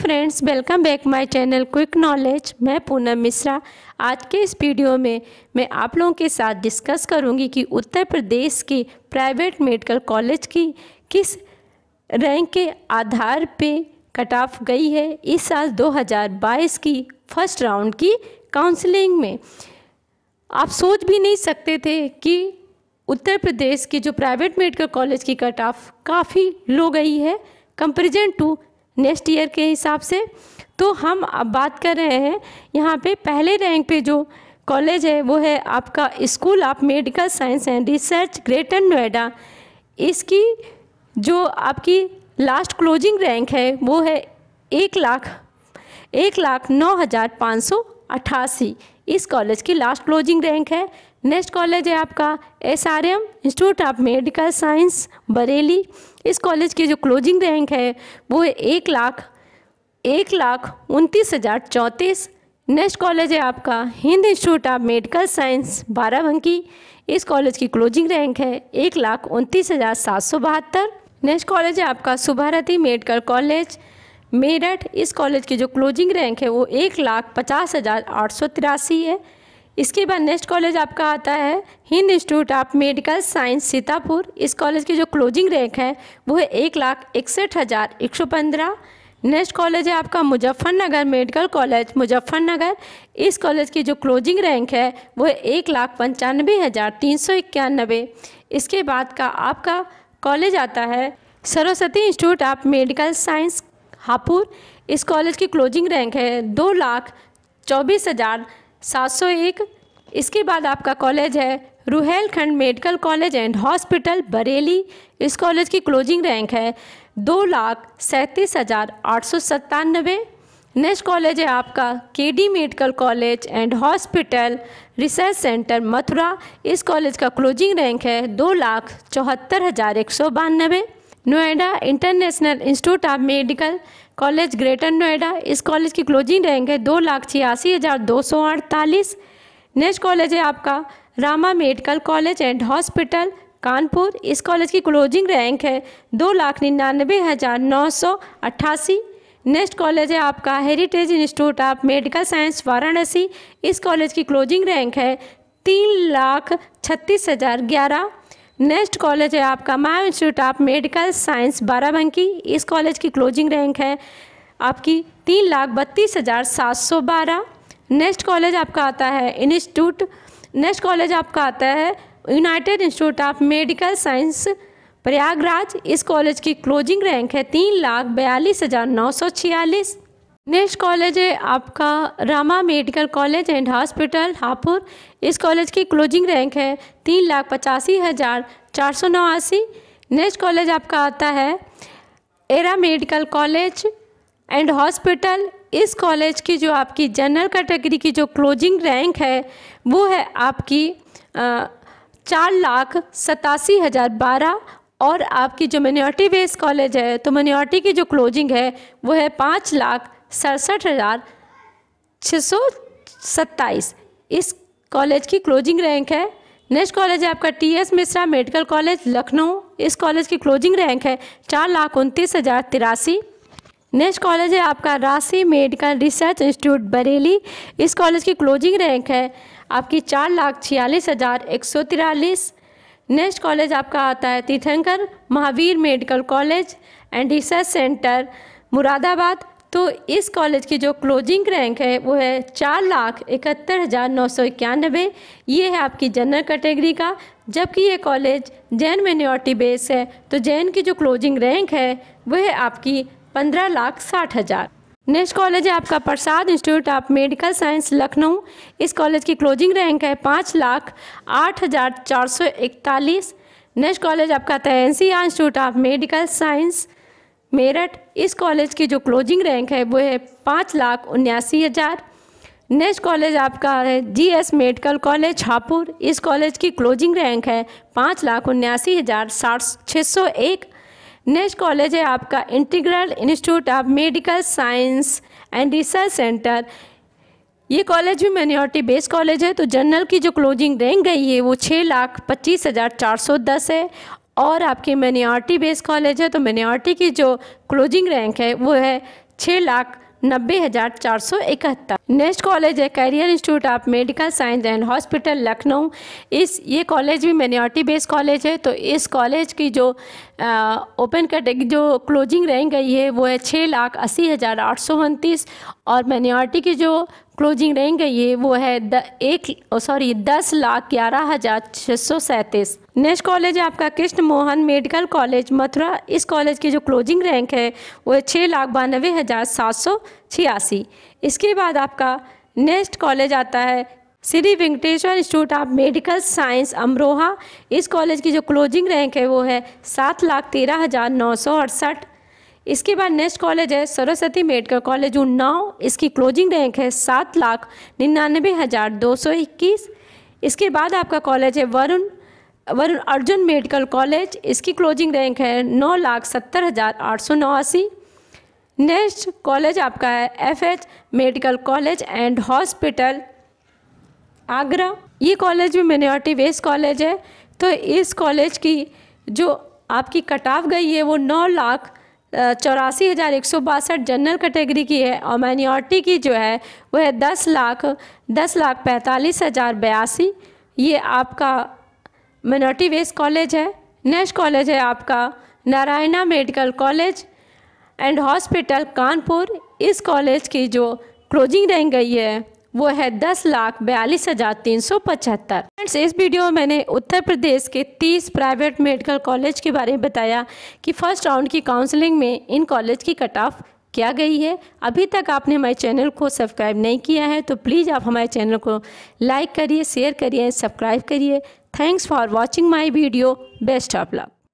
friends welcome back my channel quick knowledge मैं पूनम मिश्रा आज के इस वीडियो में मैं आप लोगों के साथ डिस्कस करूंगी कि उत्तर प्रदेश के प्राइवेट मेडिकल कॉलेज की किस रैंक के आधार पे कट ऑफ गई है इस साल 2022 की फर्स्ट राउंड की काउंसलिंग में आप सोच भी नहीं सकते थे कि उत्तर प्रदेश के जो प्राइवेट मेडिकल कॉलेज की कट ऑफ काफ़ी लो गई है कंपेरिजन टू नेक्स्ट ईयर के हिसाब से तो हम अब बात कर रहे हैं यहाँ पे पहले रैंक पे जो कॉलेज है वो है आपका school of medical science and research greater Noida इसकी जो आपकी लास्ट क्लोजिंग रैंक है वो है एक लाख एक लाख नौ हज़ार पाँच सौ अट्ठासी इस कॉलेज की लास्ट क्लोजिंग रैंक है नेक्स्ट कॉलेज है आपका S R M institute of medical science Bareilly इस कॉलेज की जो क्लोजिंग रैंक है वो है एक लाख एक लाख उनतीस हज़ार चौंतीस नेक्स्ट कॉलेज है आपका Hind institute of medical science Barabanki इस कॉलेज की क्लोजिंग रैंक है एक लाख उनतीस हज़ार सात सौ बहत्तर नेक्स्ट कॉलेज है आपका सुभारती मेडिकल कॉलेज मेरठ इस कॉलेज की जो क्लोजिंग रैंक है वो एक लाख पचास हज़ार आठ सौ तिरासी है इसके बाद नेक्स्ट कॉलेज आपका आता है Hind institute of medical science Sitapur इस कॉलेज की जो क्लोजिंग रैंक है वो है एक लाख इकसठ हज़ार एक सौ पंद्रह नेक्स्ट कॉलेज है आपका मुजफ्फरनगर मेडिकल कॉलेज मुजफ्फरनगर इस कॉलेज की जो क्लोजिंग रैंक है वो है एक लाख पंचानबे हज़ार तीन सौ इक्यानबे इसके बाद का आपका कॉलेज आता है Saraswati institute of medical science Hapur इस कॉलेज की क्लोजिंग रैंक है दो लाख चौबीस हज़ार 701 इसके बाद आपका कॉलेज है Rohilkhand medical college and hospital Bareilly इस कॉलेज की क्लोजिंग रैंक है दो लाख सैंतीस हज़ार आठ सौ सत्तानबे नेक्स्ट कॉलेज है आपका K D medical college and hospital research centre Mathura इस कॉलेज का क्लोजिंग रैंक है दो लाख चौहत्तर हज़ार एक सौ बानबे Noida international institute of medical college greater Noida इस कॉलेज की क्लोजिंग रैंक है दो लाख छियासी हज़ार दो सौ अड़तालीस नेक्स्ट कॉलेज है आपका Rama medical college and hospital Kanpur इस कॉलेज की क्लोजिंग रैंक है दो लाख निन्यानवे हज़ार नौ सौ अट्ठासी नेक्स्ट कॉलेज है आपका heritage institute of medical science Varanasi इस कॉलेज की क्लोजिंग रैंक है तीन लाख छत्तीस हज़ार ग्यारह नेक्स्ट कॉलेज है आपका Mayo institute of medical science Barabanki इस कॉलेज की क्लोजिंग रैंक है आपकी तीन लाख बत्तीस हज़ार सात सौ बारह नेक्स्ट कॉलेज आपका आता है इंस्टीट्यूट नेक्स्ट कॉलेज आपका आता है united institute of medical science Prayagraj इस कॉलेज की क्लोजिंग रैंक है तीन लाख बयालीस हज़ार नौ सौ छियालीस नेक्स्ट कॉलेज है आपका Rama medical college and hospital Hapur इस कॉलेज की क्लोजिंग रैंक है तीन लाख पचासी हज़ार चार सौ नवासी नेक्स्ट कॉलेज आपका आता है Era medical college and hospital इस कॉलेज की जो आपकी जनरल कैटेगरी की जो क्लोजिंग रैंक है वो है आपकी चार लाख सतासी हज़ार बारह और आपकी जो मनोरिटी बेस्ड कॉलेज है तो मनोरिटी की जो क्लोजिंग है वो है पाँच लाख सड़सठ हज़ार छः सौ सत्ताईस इस कॉलेज की क्लोजिंग रैंक है नेक्स्ट कॉलेज है आपका T S Mishra medical college Lucknow इस कॉलेज की क्लोजिंग रैंक है चार लाख उनतीस हज़ार तिरासी नेक्स्ट कॉलेज है आपका राशि मेडिकल रिसर्च इंस्टीट्यूट बरेली इस कॉलेज की क्लोजिंग रैंक है आपकी चार लाख छियालीस हज़ार एक सौ तिरालीस नेक्स्ट कॉलेज आपका आता है Teerthanker Mahaveer medical college and research centre Moradabad तो इस कॉलेज की जो क्लोजिंग रैंक है वो है चार लाख इकहत्तर हज़ार नौ सौ इक्यानबे ये है आपकी जनरल कैटेगरी का जबकि ये कॉलेज जैन मेन्योरिटी बेस है तो जैन की जो क्लोजिंग रैंक है वह है आपकी पंद्रह लाख साठ हज़ार नेक्स्ट कॉलेज है आपका Prasad institute of medical science Lucknow इस कॉलेज की क्लोजिंग रैंक है पाँच लाख आठ हज़ार चार सौ इकतालीस नेक्स्ट कॉलेज आपका तयंसिया institute of medical science Meerut इस कॉलेज की जो क्लोजिंग रैंक है वो है पाँच लाख उन्यासी हज़ार नेक्स्ट कॉलेज आपका है G S medical college Hapur इस कॉलेज की क्लोजिंग रैंक है पाँच लाख उन्यासी हज़ार साठ छः सौ एक नेक्स्ट कॉलेज है आपका integral institute of medical science and research centre ये कॉलेज भी माइनॉरिटी बेस्ड कॉलेज है तो जनरल की जो क्लोजिंग रैंक गई है वो छः लाख पच्चीस हज़ार चार सौ दस है और आपकी मेन्योरिटी बेस्ड कॉलेज है तो मेन्योरिटी की जो क्लोजिंग रैंक है वो है छः लाख नब्बे हज़ार चार सौ इकहत्तर नेक्स्ट कॉलेज है career institute of medical science and hospital Lucknow इस ये कॉलेज भी मेन्योरिटी बेस्ड कॉलेज है तो इस कॉलेज की जो ओपन कैटेगरी जो क्लोजिंग रैंक गई है वो है छः लाख अस्सी हज़ार आठ सौ उनतीस और मेन्योरिटी की जो क्लोजिंग रैंक गई है वो है द एक सॉरी दस लाख ग्यारह हज़ार छः सौ सैंतीस नेक्स्ट कॉलेज है आपका कृष्ण मोहन मेडिकल कॉलेज मथुरा इस कॉलेज की जो क्लोजिंग रैंक है वो है छः लाख बानवे हज़ार सात सौ छियासी इसके बाद आपका नेक्स्ट कॉलेज आता है Shri Venkateshwara institute of medical science Amroha इस कॉलेज की जो क्लोजिंग रैंक है वो है सात लाख तेरह हज़ार नौ सौ अड़सठ इसके बाद नेक्स्ट कॉलेज है सरस्वती मेडिकल कॉलेज उन्नाव इसकी क्लोजिंग रैंक है सात लाख निन्यानवे हज़ार दो सौ इक्कीस इसके बाद आपका कॉलेज है वरुण वरुण अर्जुन मेडिकल कॉलेज इसकी क्लोजिंग रैंक है नौ लाख सत्तर हज़ार आठ सौ नवासी नेक्स्ट कॉलेज आपका है F H medical college and hospital Agra ये कॉलेज भी मेनोरिटी बेस्ड कॉलेज है तो इस कॉलेज की जो आपकी कटाव गई है वो नौ लाख चौरासी हज़ार एक सौ बासठ जनरल कैटेगरी की है और माइनॉरिटी की जो है वह है दस लाख दस लाख पैंतालीस हज़ार बयासी ये आपका मिनोरिटी बेस्ड कॉलेज है नेक्स्ट कॉलेज है आपका Narayana medical college and hospital Kanpur इस कॉलेज की जो क्लोजिंग रह गई है वो है दस लाख बयालीस हज़ार तीन सौ पचहत्तर फ्रेंड्स इस वीडियो में मैंने उत्तर प्रदेश के तीस प्राइवेट मेडिकल कॉलेज के बारे में बताया कि फर्स्ट राउंड की काउंसलिंग में इन कॉलेज की कट ऑफ क्या गई है अभी तक आपने हमारे चैनल को सब्सक्राइब नहीं किया है तो प्लीज़ आप हमारे चैनल को लाइक करिए शेयर करिए सब्सक्राइब करिए thanks for watching my video best of luck